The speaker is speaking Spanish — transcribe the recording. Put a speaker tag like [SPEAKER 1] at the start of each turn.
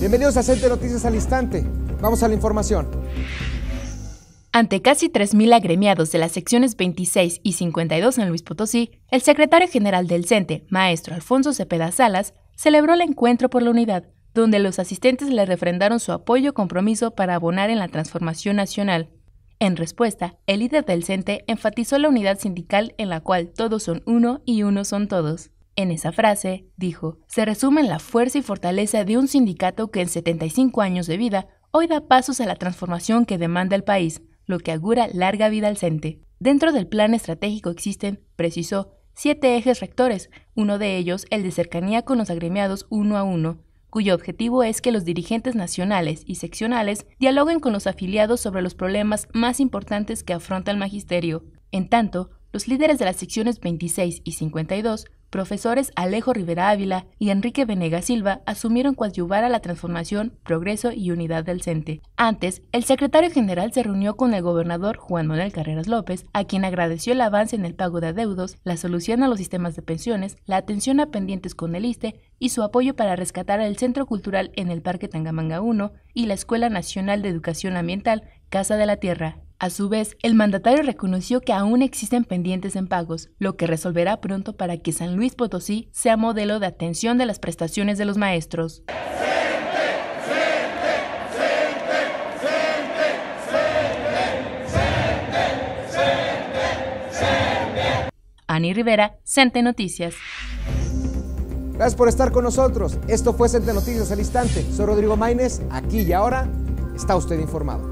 [SPEAKER 1] Bienvenidos a CENTE Noticias al Instante. Vamos a la información.
[SPEAKER 2] Ante casi 3.000 agremiados de las secciones 26 y 52 en Luis Potosí, el secretario general del CENTE, maestro Alfonso Cepeda Salas, celebró el encuentro por la unidad, donde los asistentes le refrendaron su apoyo y compromiso para abonar en la transformación nacional. En respuesta, el líder del CENTE enfatizó la unidad sindical en la cual todos son uno y uno son todos. En esa frase, dijo, se resumen la fuerza y fortaleza de un sindicato que en 75 años de vida hoy da pasos a la transformación que demanda el país, lo que augura larga vida al CENTE. Dentro del plan estratégico existen, precisó, siete ejes rectores, uno de ellos el de cercanía con los agremiados uno a uno, cuyo objetivo es que los dirigentes nacionales y seccionales dialoguen con los afiliados sobre los problemas más importantes que afronta el magisterio. En tanto, los líderes de las secciones 26 y 52 profesores Alejo Rivera Ávila y Enrique Venega Silva asumieron coadyuvar a la transformación, progreso y unidad del CENTE. Antes, el secretario general se reunió con el gobernador Juan Manuel Carreras López, a quien agradeció el avance en el pago de adeudos, la solución a los sistemas de pensiones, la atención a pendientes con el ISTE y su apoyo para rescatar el Centro Cultural en el Parque Tangamanga I y la Escuela Nacional de Educación Ambiental, Casa de la Tierra. A su vez, el mandatario reconoció que aún existen pendientes en pagos, lo que resolverá pronto para que San Luis Potosí sea modelo de atención de las prestaciones de los maestros. Ani Rivera, Cente Noticias.
[SPEAKER 1] Gracias por estar con nosotros. Esto fue Cente Noticias al instante. Soy Rodrigo Maínez. Aquí y ahora está usted informado.